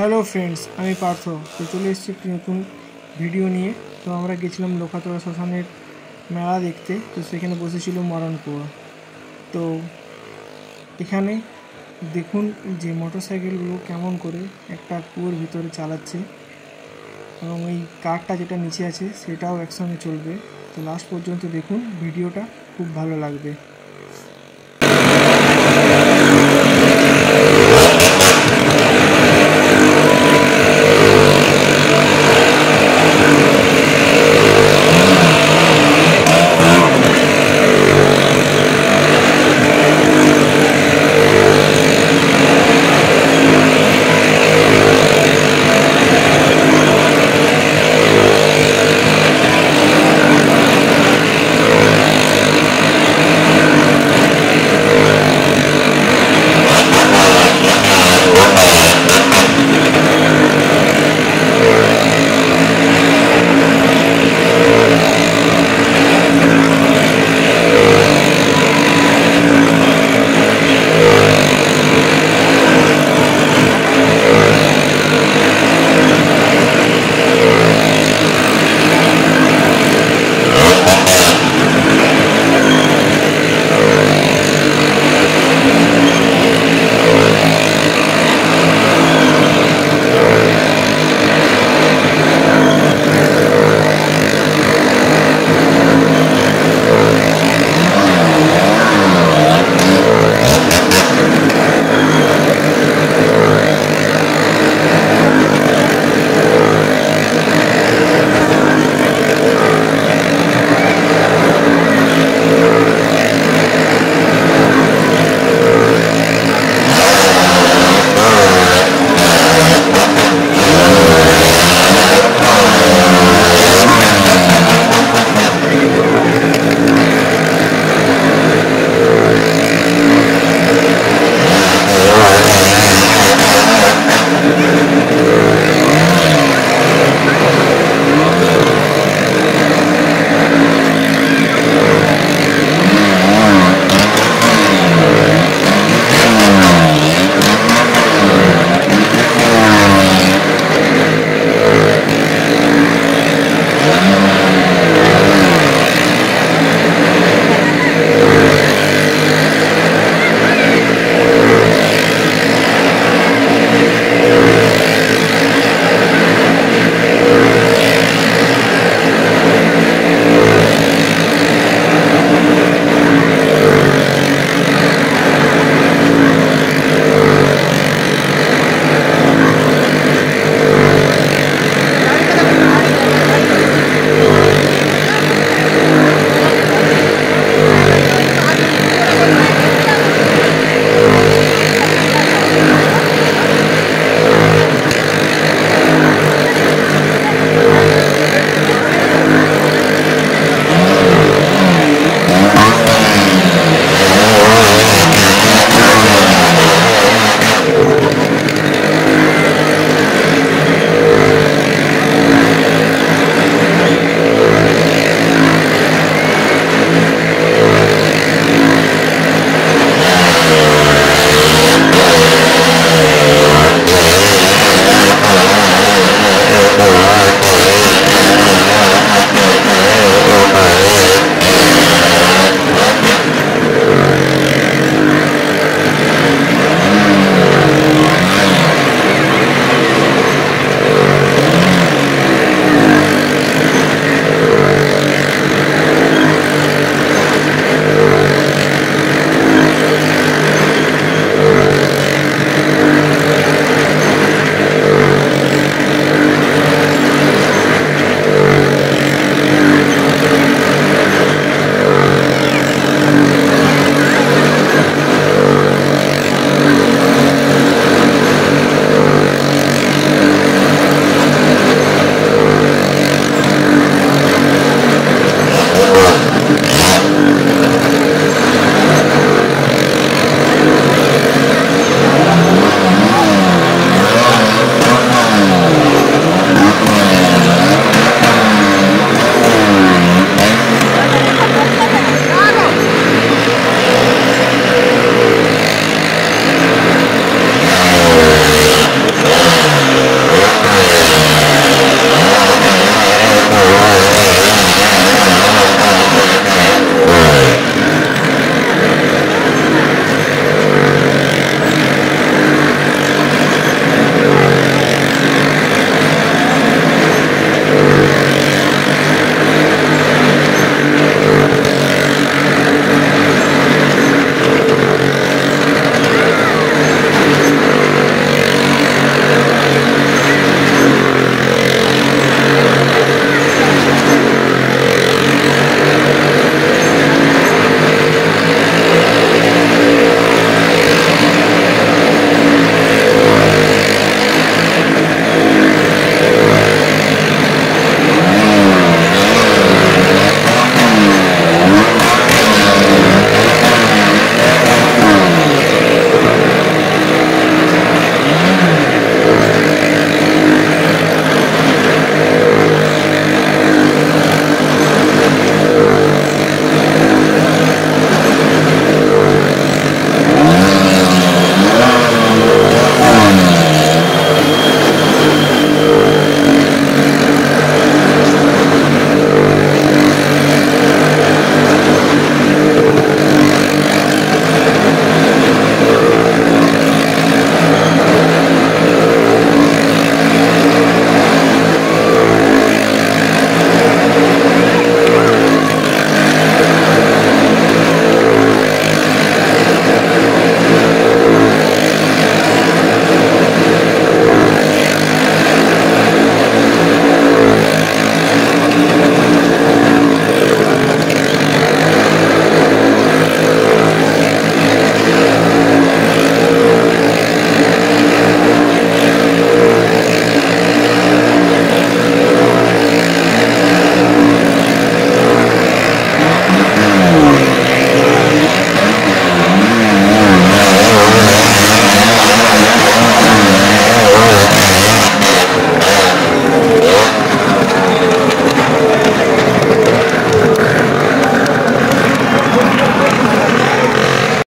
hello friends আমি পার্থ তো চলে এসেছি একটি নতুন ভিডিও নিয়ে তো আমরা গেছিলাম লোকাতলা শ্মশানের মেলা দেখতে তো সেখানে বসেছিল মরণকুয়া তো এখানে দেখুন যে মোটর সাইকেলগুলো কেমন করে একটা কুয়োর ভিতরে চালাচ্ছে এবং ওই কারটা যেটা নিচে আছে সেটাও একসঙ্গে চলবে তো লাস্ট পর্যন্ত দেখুন ভিডিওটা খুব ভালো লাগবে